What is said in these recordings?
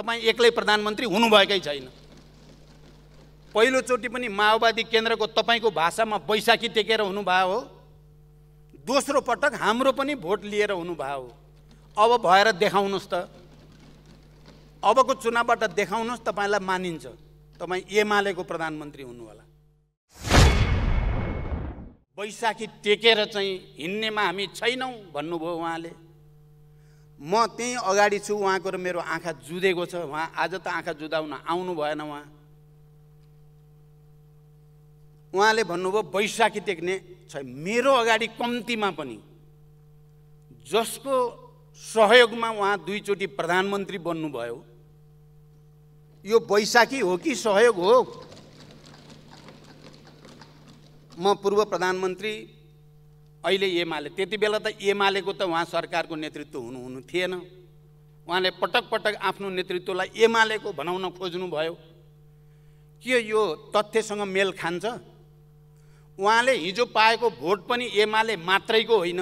तपाईँ एक्लै प्रधानमन्त्री हुनुभएकै छैन पहिलोचोटि पनि माओवादी केन्द्रको तपाईँको भाषामा बैशाखी टेकेर हुनुभयो हो दोस्रो पटक हाम्रो पनि भोट लिएर हुनुभयो हो अब भएर देखाउनुहोस् त अबको चुनावबाट देखाउनुहोस् तपाईँलाई मानिन्छ तपाईँ एमालेको प्रधानमन्त्री हुनुहोला वैशाखी टेकेर चाहिँ हिँड्नेमा हामी छैनौँ भन्नुभयो उहाँले म त्यहीँ अगाडि छु उहाँको र मेरो आँखा जुधेको छ उहाँ आज त आँखा जुदाउन आउनु भएन उहाँ उहाँले भन्नुभयो वैशाखी टेक्ने छ मेरो अगाडि कम्तीमा पनि जसको सहयोगमा उहाँ दुईचोटि प्रधानमन्त्री बन्नुभयो यो वैशाखी हो कि सहयोग हो म पूर्व प्रधानमन्त्री अहिले एमाले त्यति बेला त एमालेको त उहाँ सरकारको नेतृत्व हुनुहुनु थिएन उहाँले पटक पटक आफ्नो नेतृत्वलाई एमालेको भनाउन खोज्नुभयो के यो तथ्यसँग मेल खान्छ उहाँले हिजो पाएको भोट पनि एमाले मात्रैको होइन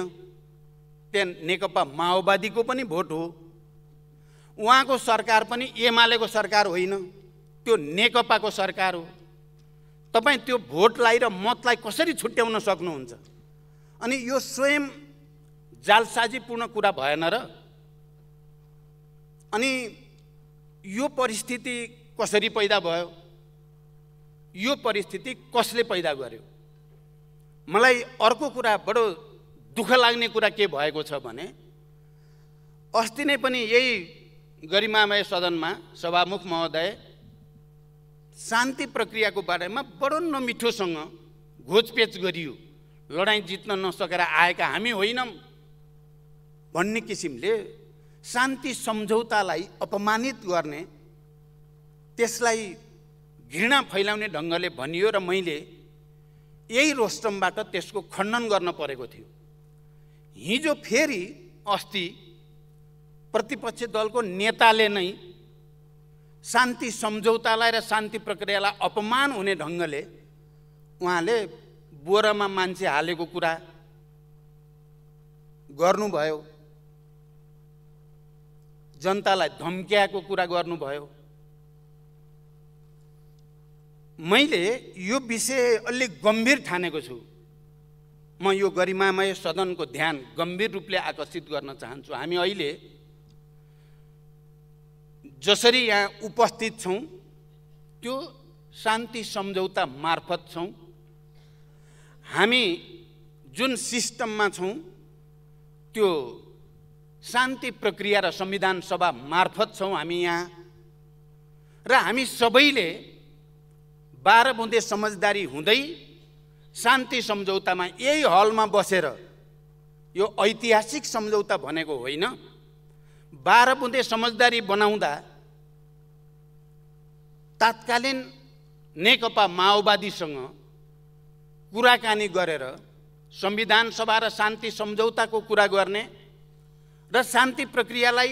त्यहाँ नेकपा माओवादीको पनि भोट हो उहाँको सरकार पनि एमालेको सरकार होइन त्यो नेकपाको सरकार हो तपाईँ त्यो भोटलाई र मतलाई कसरी छुट्याउन सक्नुहुन्छ अनि यो स्वयं जालसाजीपूर्ण कुरा भएन र अनि यो परिस्थिति कसरी पैदा भयो यो परिस्थिति कसले पैदा गर्यो मलाई अर्को कुरा बडो दुःख लाग्ने कुरा के भएको छ भने अस्ति नै पनि यही गरिमामय सदनमा सभामुख महोदय शान्ति प्रक्रियाको बारेमा बडो नमिठोसँग घोचपेच गरियो लडाइँ जित्न नसकेर आएका हामी होइनौँ भन्ने किसिमले शान्ति सम्झौतालाई अपमानित गर्ने त्यसलाई घृणा फैलाउने ढङ्गले भनियो र मैले यही रोस्टमबाट त्यसको खण्डन गर्न परेको थियो हिजो फेरि अस्ति प्रतिपक्ष दलको नेताले नै शान्ति सम्झौतालाई र शान्ति प्रक्रियालाई अपमान हुने ढङ्गले उहाँले बोरामा मान्छे हालेको कुरा गर्नुभयो जनतालाई धम्क्याएको कुरा गर्नुभयो मैले यो विषय अलिक गम्भीर ठानेको छु म यो गरिमामय सदनको ध्यान गम्भीर रूपले आकर्षित गर्न चाहन्छु हामी अहिले जसरी यहाँ उपस्थित छौँ त्यो शान्ति सम्झौता मार्फत छौँ हामी जुन सिस्टममा छौँ त्यो शान्ति प्रक्रिया र संविधान सभा मार्फत छौँ हामी यहाँ र हामी सबैले बाह्र बुँदे समझदारी हुँदै शान्ति सम्झौतामा यही हलमा बसेर यो ऐतिहासिक सम्झौता भनेको होइन बाह्र बुँदे समझदारी बनाउँदा तात्कालीन नेकपा माओवादीसँग कुराकानी गरेर संविधान सभा र शान्ति सम्झौताको कुरा गर्ने र शान्ति प्रक्रियालाई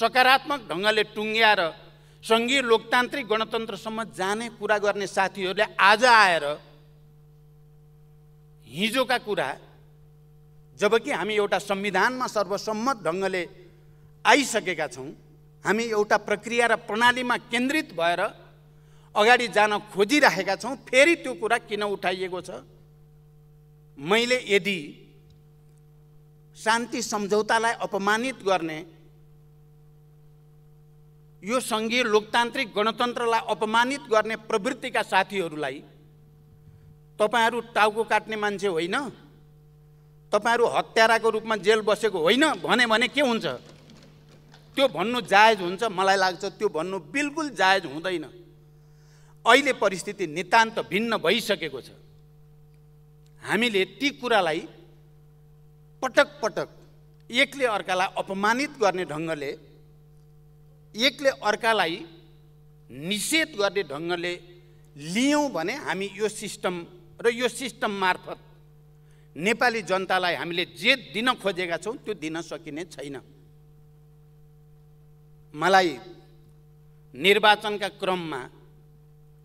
सकारात्मक ढङ्गले टुङ्ग्याएर सङ्घीय लोकतान्त्रिक गणतन्त्रसम्म जाने कुरा गर्ने साथीहरूले आज आएर हिजोका कुरा जबकि हामी एउटा संविधानमा सर्वसम्मत ढङ्गले आइसकेका छौँ हामी एउटा प्रक्रिया र प्रणालीमा केन्द्रित भएर अगाडि जान खोजिराखेका छौँ फेरि त्यो कुरा किन उठाइएको छ मैले यदि शान्ति सम्झौतालाई अपमानित गर्ने यो सङ्घीय लोकतान्त्रिक गणतन्त्रलाई अपमानित गर्ने प्रवृत्तिका साथीहरूलाई तपाईँहरू टाउको काट्ने मान्छे होइन तपाईँहरू हत्याराको रूपमा जेल बसेको होइन भने भने के हुन्छ त्यो भन्नु जायज हुन्छ मलाई लाग्छ त्यो भन्नु बिल्कुल जायज हुँदैन अहिले परिस्थिति नितान्त भिन्न भइसकेको छ हामीले ती कुरालाई पटक पटक एकले अर्कालाई अपमानित गर्ने ढङ्गले एकले अर्कालाई निषेध गर्ने ढङ्गले लियौँ भने हामी यो सिस्टम र यो सिस्टम मार्फत नेपाली जनतालाई हामीले जे दिन खोजेका छौँ त्यो दिन सकिने छैन मलाई निर्वाचनका क्रममा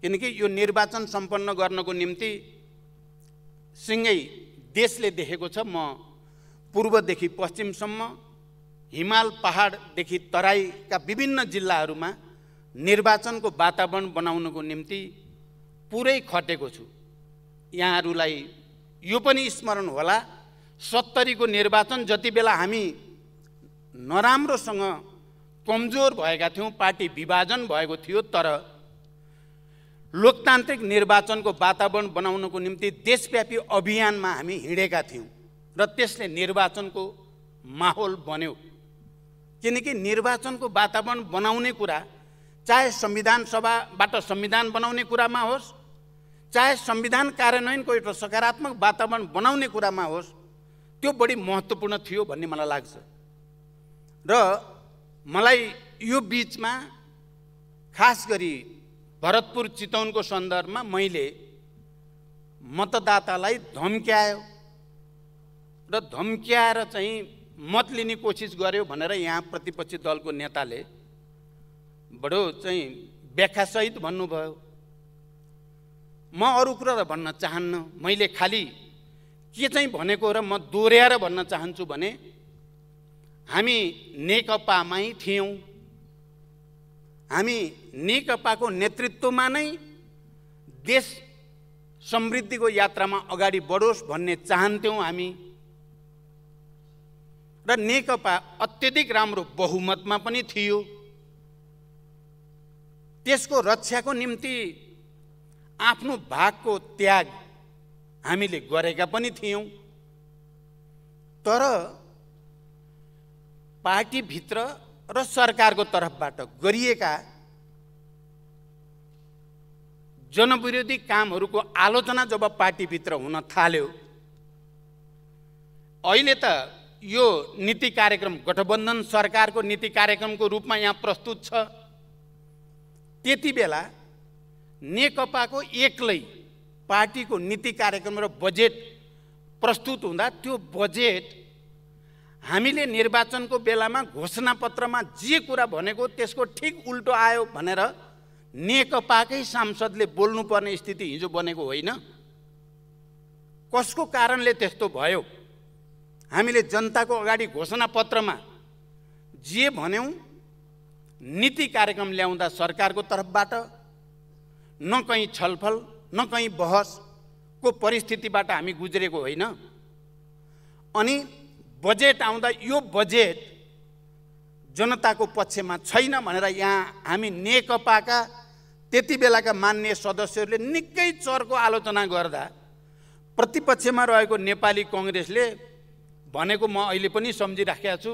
किनकि यो निर्वाचन सम्पन्न गर्नको निम्ति सिँगै देशले देखेको छ म पूर्वदेखि पश्चिमसम्म हिमाल पहाडदेखि तराईका विभिन्न जिल्लाहरूमा निर्वाचनको वातावरण बनाउनको निम्ति पुरै खटेको छु यहाँहरूलाई यो पनि स्मरण होला सत्तरीको निर्वाचन जति बेला हामी नराम्रोसँग कमजोर भएका थियौँ पार्टी विभाजन भएको थियो तर लोकतान्त्रिक निर्वाचनको वातावरण बनाउनको निम्ति देशव्यापी अभियानमा हामी हिँडेका थियौँ र त्यसले निर्वाचनको माहौल बन्यो किनकि निर्वाचनको वातावरण बनाउने कुरा चाहे संविधान सभाबाट संविधान बनाउने कुरामा होस् चाहे संविधान कार्यान्वयनको एउटा सकारात्मक वातावरण बनाउने कुरामा होस् त्यो बढी महत्त्वपूर्ण थियो भन्ने मलाई लाग्छ र मलाई यो बिचमा खास गरी भरतपुर चितौनको सन्दर्भमा मैले मतदातालाई धम्क्यायो र धम्क्याएर चाहिँ मत लिने कोसिस गर्यो भनेर यहाँ प्रतिपक्षी दलको नेताले बडो चाहिँ व्याख्यासहित भन्नुभयो म अरू कुरा त भन्न चाहन्न मैले खालि के चाहिँ भनेको र म दोहोऱ्याएर भन्न चाहन्छु भने हामी नेकपामै थियौँ हामी नेकपाको नेतृत्वमा नै देश समृद्धिको यात्रामा अगाडि बढोस् भन्ने चाहन्थ्यौँ हामी र नेकपा अत्यधिक राम्रो बहुमतमा पनि थियो त्यसको रक्षाको निम्ति आफ्नो भागको त्याग हामीले गरेका पनि थियौँ तर पार्टीभित्र र सरकारको तर्फबाट गरिएका जनविरोधी कामहरूको आलोचना जब पार्टीभित्र हुन थाल्यो अहिले त यो नीति कार्यक्रम गठबन्धन सरकारको नीति कार्यक्रमको रूपमा यहाँ प्रस्तुत छ त्यति बेला नेकपाको एक्लै पार्टीको नीति कार्यक्रम र बजेट प्रस्तुत हुँदा त्यो बजेट हामीले निर्वाचनको बेलामा घोषणापत्रमा जे कुरा भनेको त्यसको ठिक उल्टो आयो भनेर नेकपाकै सांसदले बोल्नुपर्ने स्थिति हिजो बनेको होइन कसको कारणले त्यस्तो भयो हामीले जनताको अगाडि घोषणापत्रमा जे भन्यौँ नीति कार्यक्रम ल्याउँदा सरकारको तर्फबाट न कहीँ छलफल न कहीँ बहसको परिस्थितिबाट हामी गुज्रेको होइन अनि बजेट आउँदा यो बजेट जनताको पक्षमा छैन भनेर यहाँ हामी नेकपाका त्यति बेलाका मान्य सदस्यहरूले निकै चरको आलोचना गर्दा प्रतिपक्षमा रहेको नेपाली कङ्ग्रेसले भनेको म अहिले पनि सम्झिराखेका छु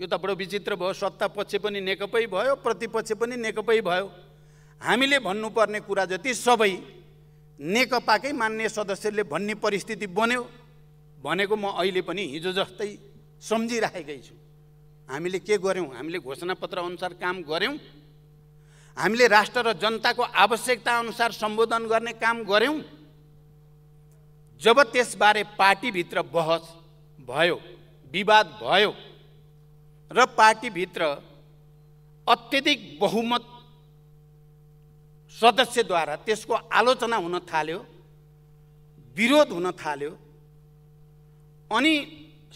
यो त बडो विचित्र भयो सत्ता पक्ष पनि नेकपै भयो प्रतिपक्ष पनि नेकपै भयो हामीले भन्नुपर्ने कुरा जति सबै नेकपाकै मान्य सदस्यले भन्ने परिस्थिति बन्यो भनेको म अहिले पनि हिजो जस्तै सम्झिराखेकै छु हामीले के गऱ्यौँ हामीले घोषणापत्र अनुसार काम गऱ्यौँ हामीले राष्ट्र र जनताको अनुसार सम्बोधन गर्ने काम गऱ्यौँ जब त्यसबारे पार्टीभित्र बहस भयो विवाद भयो र पार्टीभित्र अत्यधिक बहुमत सदस्यद्वारा त्यसको आलोचना हुन थाल्यो विरोध हुन थाल्यो अनि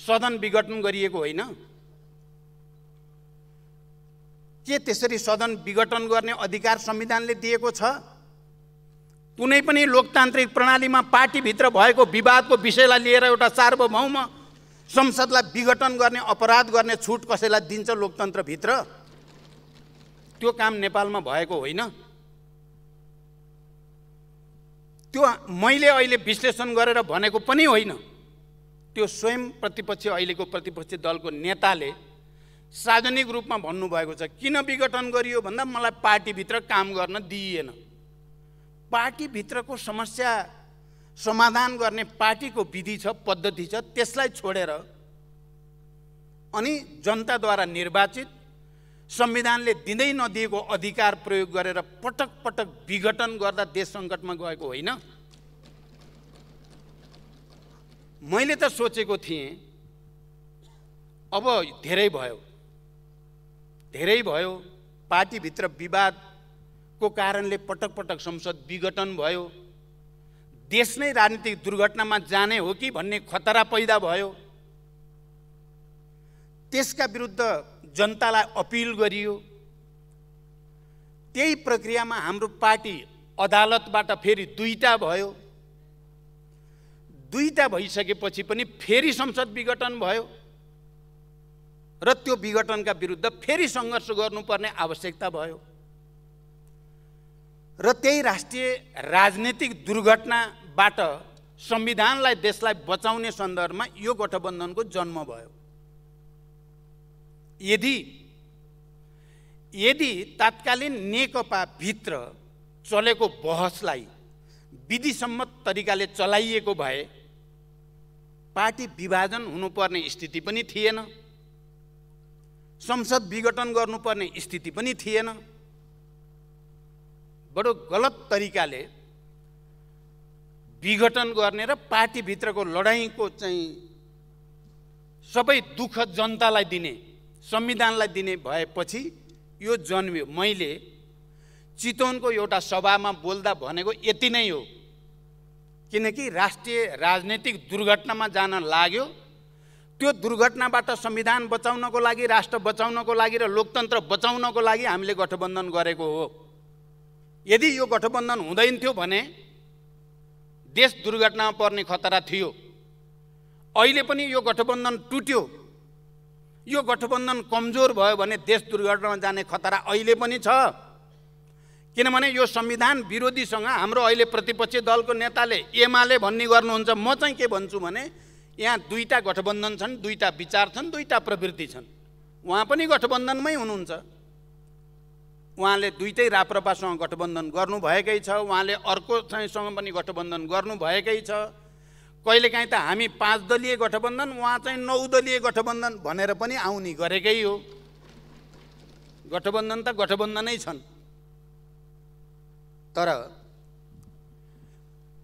सदन विघटन गरिएको होइन के त्यसरी सदन विघटन गर्ने अधिकार संविधानले दिएको छ कुनै पनि लोकतान्त्रिक प्रणालीमा पार्टीभित्र भएको विवादको विषयलाई लिएर एउटा सार्वभौम संसदलाई विघटन गर्ने अपराध गर्ने छुट कसैलाई दिन्छ लोकतन्त्रभित्र त्यो काम नेपालमा भएको होइन त्यो मैले अहिले विश्लेषण गरेर भनेको पनि होइन त्यो स्वयं प्रतिपक्ष अहिलेको प्रतिपक्षी दलको नेताले सार्वजनिक रूपमा भन्नुभएको छ किन विघटन गरियो भन्दा मलाई पार्टीभित्र काम गर्न दिइएन पार्टीभित्रको समस्या समाधान गर्ने पार्टीको विधि छ पद्धति छ त्यसलाई छोडेर अनि जनताद्वारा निर्वाचित संविधानले दिँदै नदिएको अधिकार प्रयोग गरेर पटक पटक विघटन गर्दा देश सङ्कटमा गएको होइन मैले त सोचेको थिएँ अब धेरै भयो धेरै भयो पार्टीभित्र विवादको कारणले पटक पटक संसद विघटन भयो देश नै राजनीतिक दुर्घटनामा जाने हो कि भन्ने खतरा पैदा भयो त्यसका विरुद्ध जनतालाई अपिल गरियो त्यही प्रक्रियामा हाम्रो पार्टी अदालतबाट फेरि दुईवटा भयो दुईटा भइसकेपछि पनि फेरि संसद विघटन भयो र त्यो विघटनका विरुद्ध फेरि सङ्घर्ष गर्नुपर्ने आवश्यकता भयो र त्यही राष्ट्रिय राजनीतिक दुर्घटनाबाट संविधानलाई देशलाई बचाउने सन्दर्भमा यो गठबन्धनको जन्म भयो यदि यदि तात्कालीन नेकपाभित्र चलेको बहसलाई विधिसम्मत तरिकाले चलाइएको भए पार्टी विभाजन हुनुपर्ने स्थिति पनि थिएन संसद विघटन गर्नुपर्ने स्थिति पनि थिएन बडो गलत तरिकाले विघटन गर्ने र पार्टीभित्रको लडाइँको चाहिँ सबै दुःख जनतालाई दिने संविधानलाई दिने भएपछि यो जन्मियो मैले चितवनको एउटा सभामा बोल्दा भनेको यति नै हो किनकि राष्ट्रिय राजनैतिक दुर्घटनामा जान लाग्यो त्यो दुर्घटनाबाट संविधान बचाउनको लागि राष्ट्र बचाउनको लागि र लोकतन्त्र बचाउनको लागि हामीले गठबन्धन गरेको हो यदि यो गठबन्धन हुँदैन थियो भने देश दुर्घटनामा पर्ने खतरा थियो अहिले पनि यो गठबन्धन टुट्यो यो गठबन्धन कमजोर भयो भने देश दुर्घटनामा जाने खतरा अहिले पनि छ किनभने यो संविधान विरोधीसँग हाम्रो अहिले प्रतिपक्षी दलको नेताले एमाले भन्ने गर्नुहुन्छ म चाहिँ के भन्छु भने यहाँ दुईवटा गठबन्धन छन् दुईवटा विचार छन् दुईवटा प्रवृत्ति छन् उहाँ पनि गठबन्धनमै हुनुहुन्छ उहाँले दुइटै राप्रपासँग गठबन्धन गर्नुभएकै छ उहाँले अर्को चाहिँसँग पनि गठबन्धन गर्नुभएकै छ कहिलेकाहीँ त हामी पाँच दलीय गठबन्धन उहाँ चाहिँ नौ दलीय गठबन्धन भनेर पनि आउने गरेकै हो गठबन्धन त गठबन्धनै छन् तर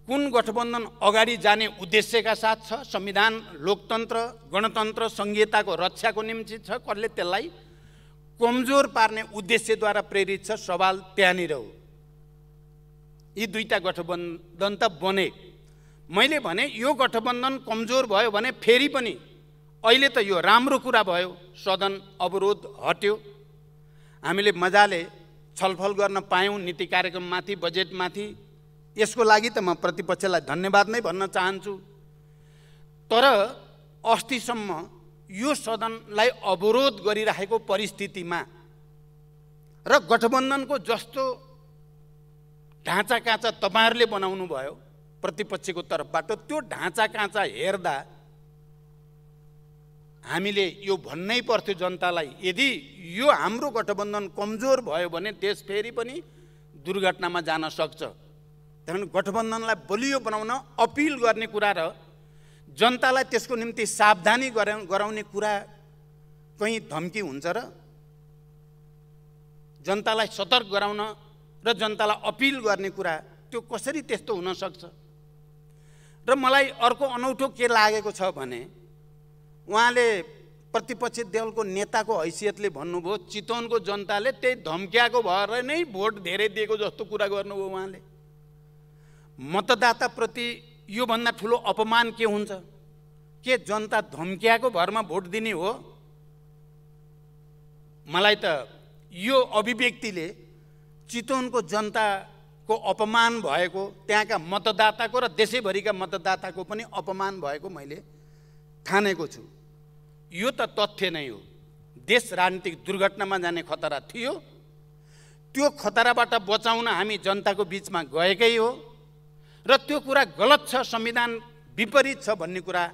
कुन गठबन्धन अगाडि जाने उद्देश्यका साथ छ संविधान लोकतन्त्र गणतन्त्र सङ्घीयताको रक्षाको निम्ति छ कसले त्यसलाई कमजोर पार्ने उद्देश्यद्वारा प्रेरित छ सवाल त्यहाँनिर हो यी दुईवटा गठबन्धन त बने मैले भने यो गठबन्धन कमजोर भयो भने फेरि पनि अहिले त यो राम्रो कुरा भयो सदन अवरोध हट्यो हामीले मजाले छलफल गर्न पायौँ नीति कार्यक्रममाथि बजेटमाथि यसको लागि त म प्रतिपक्षलाई धन्यवाद नै भन्न चाहन्छु तर अस्तिसम्म यो सदनलाई अवरोध गरिराखेको परिस्थितिमा र गठबन्धनको जस्तो ढाँचा काँचा तपाईँहरूले बनाउनु भयो प्रतिपक्षको तर्फबाट त्यो ढाँचा काँचा हेर्दा हामीले यो भन्नै पर्थ्यो जनतालाई यदि यो हाम्रो गठबन्धन कमजोर भयो भने देश फेरि पनि दुर्घटनामा जान सक्छ त्यहाँदेखि गठबन्धनलाई बलियो बनाउन अपिल गर्ने कुरा र जनतालाई त्यसको निम्ति सावधानी गरा गराउने कुरा कहीँ धम्की हुन्छ र जनतालाई सतर्क गराउन र जनतालाई अपिल गर्ने कुरा त्यो कसरी त्यस्तो हुनसक्छ र मलाई अर्को अनौठो के लागेको छ भने उहाँले प्रतिपक्षी दलको नेताको हैसियतले भन्नुभयो चितवनको जनताले त्यही धम्क्याएको भएर नै भोट धेरै दिएको जस्तो कुरा गर्नुभयो उहाँले मतदाताप्रति योभन्दा ठुलो अपमान के हुन्छ के जनता धम्क्याएको भरमा भोट दिने हो मलाई त यो अभिव्यक्तिले चितवनको जनताको अपमान भएको त्यहाँका मतदाताको र देशैभरिका मतदाताको पनि अपमान भएको मैले ठानेको छु यो त तथ्य नै हो देश राजनीतिक दुर्घटनामा जाने खतरा थियो त्यो खतराबाट बचाउन हामी जनताको बिचमा गएकै हो र त्यो कुरा गलत छ संविधान विपरीत छ भन्ने कुरा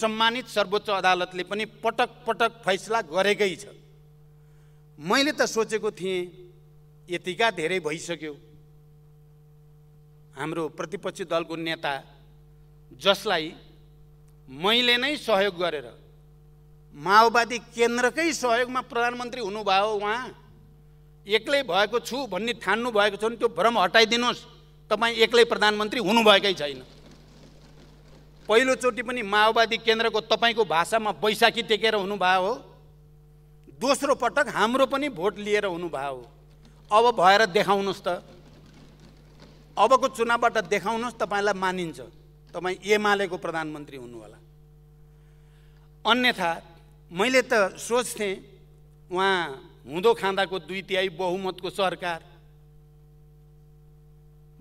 सम्मानित सर्वोच्च अदालतले पनि पटक पटक फैसला गरेकै छ मैले त सोचेको थिएँ यतिका धेरै भइसक्यो हाम्रो प्रतिपक्षी दलको नेता जसलाई मैले नै सहयोग गरेर माओवादी केन्द्रकै सहयोगमा प्रधानमन्त्री हुनुभयो उहाँ एक्लै भएको छु भन्ने ठान्नु भएको छ भने त्यो भ्रम हटाइदिनुहोस् तपाईँ एक्लै प्रधानमन्त्री हुनुभएकै छैन पहिलोचोटि पनि माओवादी केन्द्रको तपाईँको भाषामा बैशाखी टेकेर हुनुभयो हो दोस्रो पटक हाम्रो पनि भोट लिएर हुनुभयो हो अब भएर देखाउनुहोस् त अबको चुनावबाट देखाउनुहोस् तपाईँलाई मानिन्छ तपाईँ एमालेको प्रधानमन्त्री हुनुहोला अन्यथा मैले त सोच्थेँ उहाँ हुँदो खाँदाको दुई तिहाई बहुमतको सरकार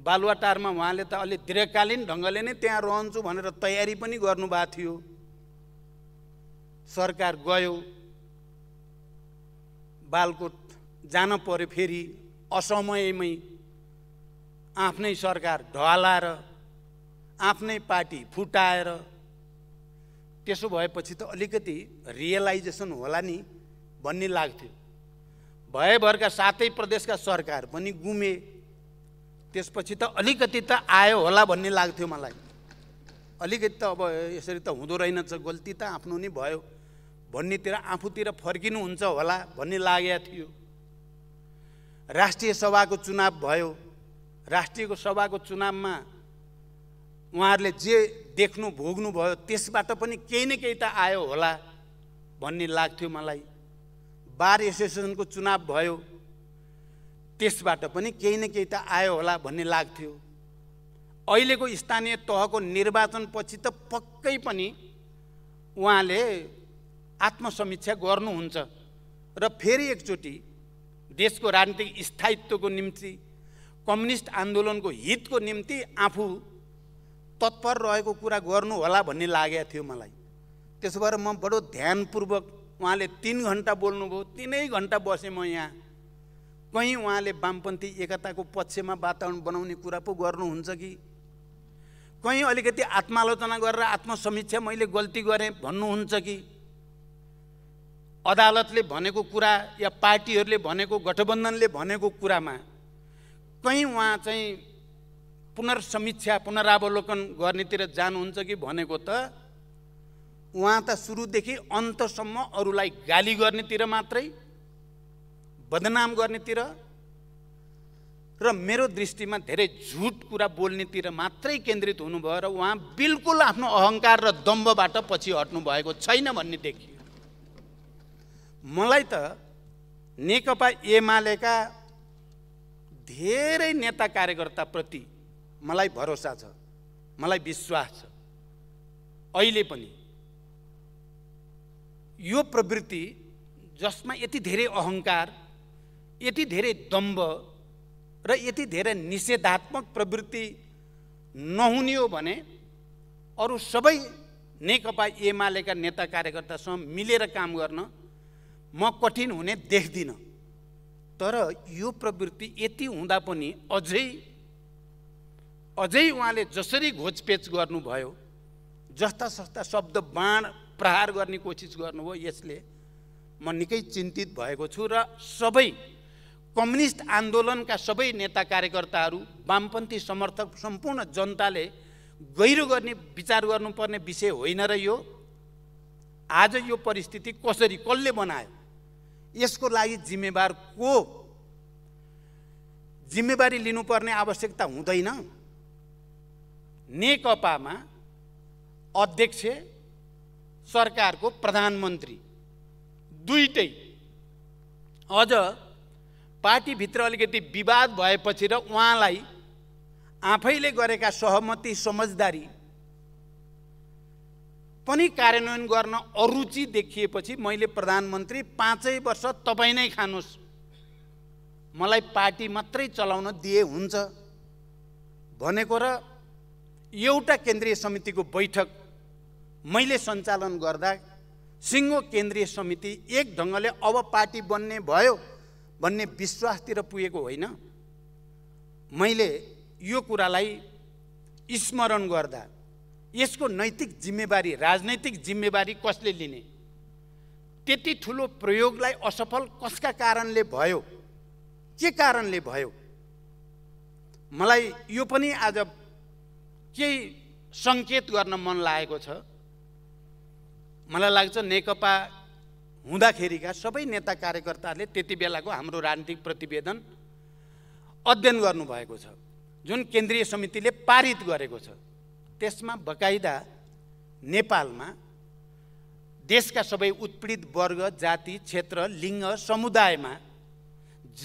बालुवाटारमा उहाँले त अलि दीर्घकालीन ढङ्गले नै त्यहाँ रहन्छु भनेर तयारी पनि गर्नुभएको थियो सरकार गयो बालकोट जान पर्यो फेरि असमयमै आफ्नै सरकार ढलाएर आफ्नै पार्टी फुटाएर त्यसो भएपछि त अलिकति रियलाइजेसन होला नि भन्ने लाग्थ्यो भएभरका सातै प्रदेशका सरकार पनि गुमे त्यसपछि त अलिकति त आयो होला भन्ने लाग्थ्यो मलाई अलिकति त अब यसरी त हुँदो रहेनछ गल्ती त आफ्नो नै भयो भन्नेतिर आफूतिर फर्किनुहुन्छ होला भन्ने लागेको थियो राष्ट्रिय सभाको चुनाव भयो राष्ट्रिय सभाको चुनावमा उहाँहरूले जे देख्नु भोग्नुभयो त्यसबाट पनि केही न केही त आयो होला भन्ने लाग्थ्यो मलाई बार एसोसिएसनको चुनाव भयो त्यसबाट पनि केही न केही त आयो होला भन्ने लाग्थ्यो अहिलेको स्थानीय तहको निर्वाचनपछि त पक्कै पनि उहाँले आत्मसमीक्षा गर्नुहुन्छ र फेरि एकचोटि देशको राजनीतिक स्थायित्वको निम्ति कम्युनिस्ट आन्दोलनको हितको निम्ति आफू तत्पर रहेको कुरा गर्नु होला भन्ने लागेको थियो मलाई त्यसो भएर म बडो ध्यानपूर्वक उहाँले तिन घन्टा बोल्नुभयो तिनै घन्टा बसेँ म यहाँ कहीँ उहाँले वामपन्थी एकताको पक्षमा वातावरण बनाउने कुरा पो गर्नुहुन्छ कि कहीँ अलिकति आत्मालोचना गरेर आत्मसमीक्षा मैले गल्ती गरेँ भन्नुहुन्छ कि अदालतले भनेको कुरा या पार्टीहरूले भनेको गठबन्धनले भनेको कुरामा कहीँ उहाँ चाहिँ पुनर्समीक्षा पुनरावलोकन गर्नेतिर जानुहुन्छ कि भनेको त उहाँ त सुरुदेखि अन्तसम्म अरूलाई गाली गर्नेतिर मात्रै बदनाम गर्नेतिर र मेरो दृष्टिमा धेरै झुट कुरा बोल्नेतिर मात्रै केन्द्रित हुनुभयो र उहाँ बिल्कुल आफ्नो अहङ्कार र दम्बबाट पछि हट्नु भएको छैन भन्ने देखियो मलाई त नेकपा एमालेका धेरै नेता कार्यकर्ताप्रति मलाई भरोसा छ मलाई विश्वास छ अहिले पनि यो प्रवृत्ति जसमा यति धेरै अहङ्कार यति धेरै दम्ब र यति धेरै निषेधात्मक प्रवृत्ति नहुने हो भने अरू सबै नेकपा एमालेका नेता कार्यकर्तासँग मिलेर काम गर्न म कठिन हुने देख्दिनँ तर यो प्रवृत्ति यति हुँदा पनि अझै अझै उहाँले जसरी घोचपेच गर्नुभयो जस्ता सस्ता शब्द बाण प्रहार गर्ने कोसिस गर्नुभयो यसले म निकै चिन्तित भएको छु र सबै कम्युनिस्ट आन्दोलनका सबै नेता कार्यकर्ताहरू वामपन्थी समर्थक सम्पूर्ण जनताले गहिरो गर्ने विचार गर्नुपर्ने विषय होइन र यो आज यो परिस्थिति कसरी कसले बनायो यसको लागि जिम्मेवार को जिम्मेवारी लिनुपर्ने आवश्यकता हुँदैन नेकपामा अध्यक्ष सरकारको प्रधानमन्त्री दुइटै अझ पार्टीभित्र अलिकति विवाद भएपछि र उहाँलाई आफैले गरेका सहमति समझदारी पनि कार्यान्वयन गर्न अरुचि देखिएपछि मैले प्रधानमन्त्री पाँचै वर्ष तपाईँ नै खानुहोस् मलाई पार्टी मात्रै चलाउन दिए हुन्छ भनेको र एउटा केन्द्रीय समितिको बैठक मैले सञ्चालन गर्दा सिङ्गो केन्द्रीय समिति एक ढङ्गले अब पार्टी बन्ने भयो भन्ने विश्वासतिर पुगेको होइन मैले यो कुरालाई स्मरण गर्दा यसको नैतिक जिम्मेवारी राजनैतिक जिम्मेवारी कसले लिने त्यति ठुलो प्रयोगलाई असफल कसका कारणले भयो के कारणले भयो मलाई यो पनि आज केही सङ्केत गर्न मन लागेको छ मलाई लाग्छ नेकपा हुँदाखेरिका सबै नेता कार्यकर्ताहरूले त्यति बेलाको हाम्रो राजनीतिक प्रतिवेदन अध्ययन गर्नुभएको छ जुन केन्द्रीय समितिले पारित गरेको छ त्यसमा बकाइदा नेपालमा देशका सबै उत्पीडित वर्ग जाति क्षेत्र लिङ्ग समुदायमा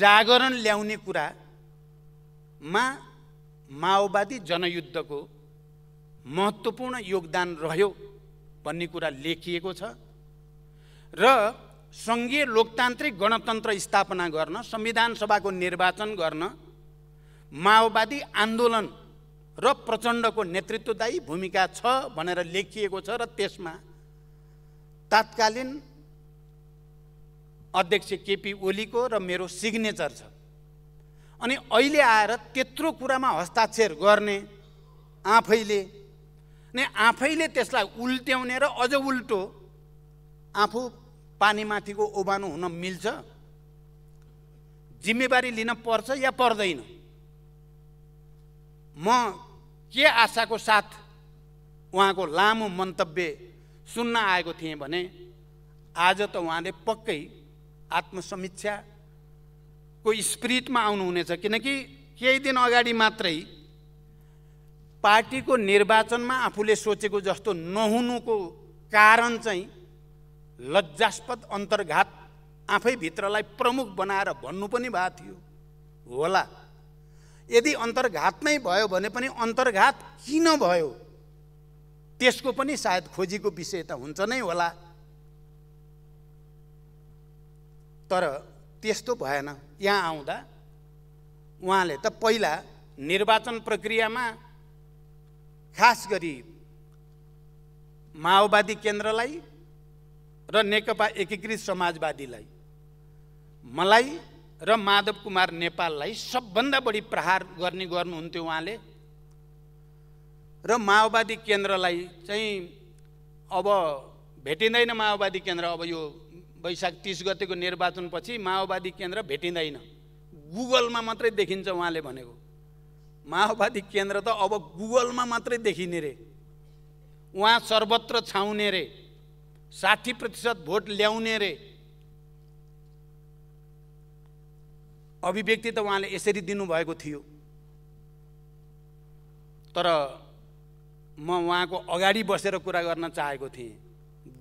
जागरण ल्याउने कुरामा माओवादी जनयुद्धको महत्त्वपूर्ण योगदान रह्यो भन्ने कुरा लेखिएको छ र सङ्घीय लोकतान्त्रिक गणतन्त्र स्थापना गर्न संविधान सभाको निर्वाचन गर्न माओवादी आन्दोलन र प्रचण्डको नेतृत्वदायी भूमिका छ भनेर लेखिएको छ र त्यसमा तात्कालीन अध्यक्ष केपी ओलीको र मेरो सिग्नेचर छ अनि अहिले आएर त्यत्रो कुरामा हस्ताक्षर गर्ने आफैले अनि आफैले त्यसलाई उल्ट्याउने र अझ उल्टो आफू पानीमाथिको ओभानो हुन मिल्छ जिम्मेवारी लिन पर्छ या पर्दैन म के आशाको साथ उहाँको लामो मन्तव्य सुन्न आएको थिएँ भने आज त उहाँले पक्कै आत्मसमीक्षाको स्पिरिटमा आउनुहुनेछ किनकि केही दिन अगाडि मात्रै पार्टीको निर्वाचनमा आफूले सोचेको जस्तो नहुनुको कारण चाहिँ लज्जास्पद अन्तर्घात आफैभित्रलाई प्रमुख बनाएर भन्नु पनि भएको थियो होला यदि अन्तर्घात नै भयो भने पनि अन्तर्घात किन भयो त्यसको पनि सायद खोजीको विषय त हुन्छ नै होला तर त्यस्तो भएन यहाँ आउँदा उहाँले त पहिला निर्वाचन प्रक्रियामा खास गरी माओवादी केन्द्रलाई र नेकपा एकीकृत समाजवादीलाई मलाई र माधव कुमार नेपाललाई सबभन्दा बढी प्रहार गर्ने गर्नुहुन्थ्यो उहाँले र माओवादी केन्द्रलाई चाहिँ अब भेटिँदैन माओवादी केन्द्र अब यो वैशाख तिस गतिको निर्वाचनपछि माओवादी केन्द्र भेटिँदैन गुगलमा मात्रै देखिन्छ उहाँले भनेको माओवादी केन्द्र त अब गुगलमा मात्रै देखिने रे उहाँ सर्वत्र छाउने रे साठी प्रतिशत भोट ल्याउने रे अभिव्यक्ति त उहाँले यसरी दिनुभएको थियो तर म उहाँको अगाडि बसेर कुरा गर्न चाहेको थिएँ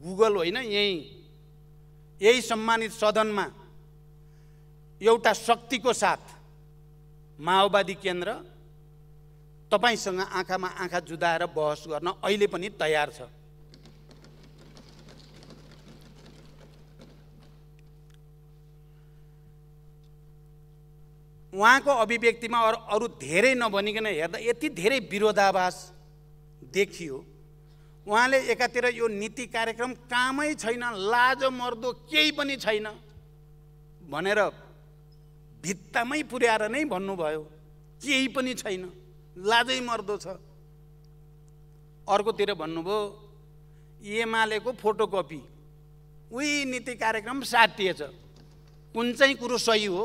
गुगल होइन यहीँ यही सम्मानित सदनमा एउटा शक्तिको साथ माओवादी केन्द्र तपाईँसँग आँखामा आँखा जुदाएर बहस गर्न अहिले पनि तयार छ उहाँको अभिव्यक्तिमा अरू अरू धेरै नभनिकन हेर्दा यति धेरै विरोधाभास देखियो उहाँले एकातिर यो नीति कार्यक्रम कामै छैन लाज मर्दो केही पनि छैन भनेर भित्तामै पुर्याएर नै भन्नुभयो केही पनि छैन लाजै मर्दो छ अर्कोतिर भन्नुभयो एमालेको फोटोकपी उही नीति कार्यक्रम साटिएछ कुन चाहिँ कुरो सही हो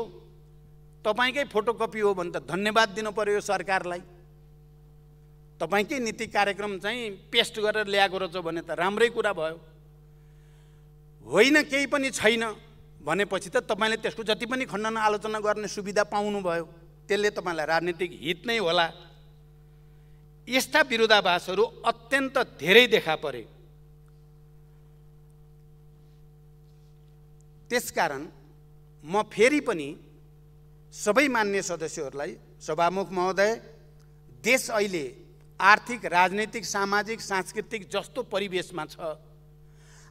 तपाईँकै फोटोकपी हो भने त धन्यवाद दिनु पऱ्यो सरकारलाई तपाईँकै नीति कार्यक्रम चाहिँ पेस्ट गरेर ल्याएको रहेछ भने त राम्रै कुरा भयो होइन केही पनि छैन भनेपछि त तपाईँले त्यसको जति पनि खण्डन आलोचना गर्ने सुविधा पाउनुभयो त्यसले तपाईँलाई राजनीतिक हित नै होला यस्ता विरोधाभासहरू अत्यन्त धेरै देखा परे त्यसकारण म फेरि पनि सबै मान्य सदस्यहरूलाई सभामुख महोदय देश अहिले आर्थिक राजनैतिक सामाजिक सांस्कृतिक जस्तो परिवेशमा छ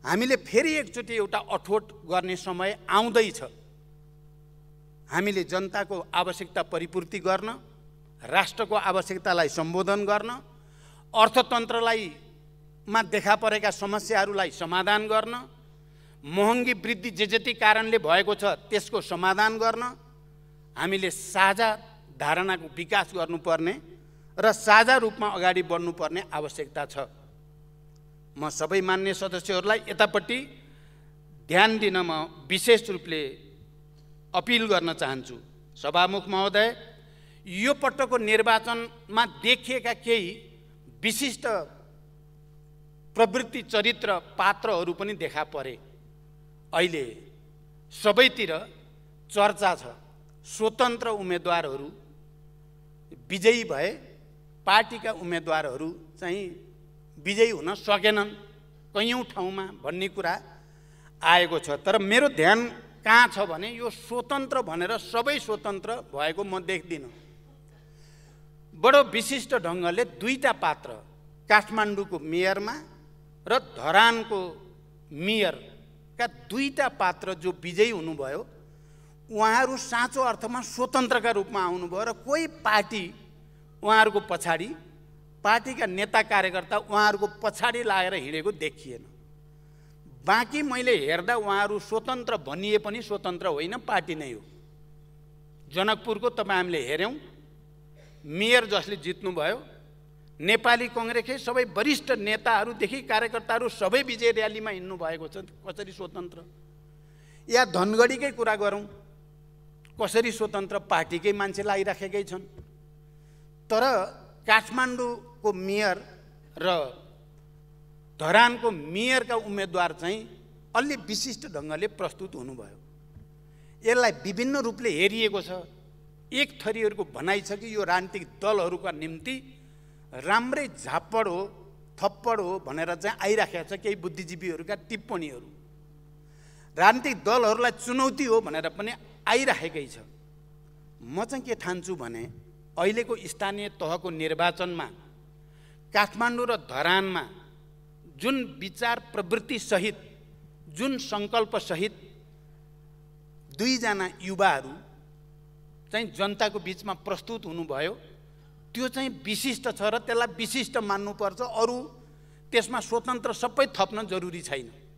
हामीले फेरि एकचोटि एउटा अठोट गर्ने समय आउँदैछ हामीले जनताको आवश्यकता परिपूर्ति गर्न राष्ट्रको आवश्यकतालाई सम्बोधन गर्न अर्थतन्त्रलाई मा देखा परेका समस्याहरूलाई समाधान गर्न महँगी वृद्धि जे जति कारणले भएको छ त्यसको समाधान गर्न हामीले साझा धारणाको विकास गर्नुपर्ने र साझा रूपमा अगाडि बढ्नुपर्ने आवश्यकता छ म सबै मान्य सदस्यहरूलाई यतापट्टि ध्यान दिन म विशेष रूपले अपिल गर्न चाहन्छु सभामुख महोदय यो पटकको निर्वाचनमा देखिएका केही विशिष्ट प्रवृत्ति चरित्र पात्रहरू पनि देखा परे अहिले सबैतिर चर्चा छ स्वतन्त्र उम्मेदवारहरू विजयी भए पार्टीका उम्मेदवारहरू चाहिँ विजयी हुन सकेनन् कैयौँ ठाउँमा भन्ने कुरा आएको छ तर मेरो ध्यान कहाँ छ भने यो स्वतन्त्र भनेर सबै स्वतन्त्र भएको म देख्दिनँ बडो विशिष्ट ढङ्गले दुईवटा पात्र काठमाडौँको मेयरमा र धरानको मेयरका दुईवटा पात्र जो विजयी हुनुभयो उहाँहरू साँचो अर्थमा स्वतन्त्रका रूपमा आउनुभयो र कोही पार्टी उहाँहरूको पछाडि पार्टीका नेता कार्यकर्ता उहाँहरूको पछाडि लागेर हिँडेको देखिएन बाँकी मैले हेर्दा उहाँहरू स्वतन्त्र भनिए पनि स्वतन्त्र होइन पार्टी नै हो जनकपुरको तपाईँ हामीले हेऱ्यौँ मेयर जसले जित्नुभयो नेपाली कङ्ग्रेसकै सबै वरिष्ठ नेताहरूदेखि कार्यकर्ताहरू सबै विजय र्यालीमा हिँड्नु भएको छ कसरी स्वतन्त्र या धनगढीकै कुरा गरौँ कसरी स्वतन्त्र पार्टीकै मान्छे लगाइराखेकै छन् तर काठमाडौँको मेयर र धरानको मेयरका उम्मेदवार चाहिँ अलि विशिष्ट ढङ्गले प्रस्तुत हुनुभयो यसलाई विभिन्न रूपले हेरिएको छ एक थरीहरूको भनाइ छ कि यो राजनीतिक दलहरूका निम्ति राम्रै झापड हो थप्पड हो भनेर चाहिँ आइराखेको छ केही बुद्धिजीवीहरूका टिप्पणीहरू राजनीतिक दलहरूलाई चुनौती हो भनेर पनि आइराखेकै छ म चाहिँ के ठान्छु भने अहिलेको स्थानीय तहको निर्वाचनमा काठमाडौँ र धरानमा जुन विचार प्रवृत्तिसहित जुन सङ्कल्पसहित दुईजना युवाहरू चाहिँ जनताको बिचमा प्रस्तुत हुनुभयो त्यो चाहिँ विशिष्ट छ र त्यसलाई विशिष्ट मान्नुपर्छ अरू त्यसमा स्वतन्त्र सबै थप्न जरुरी छैन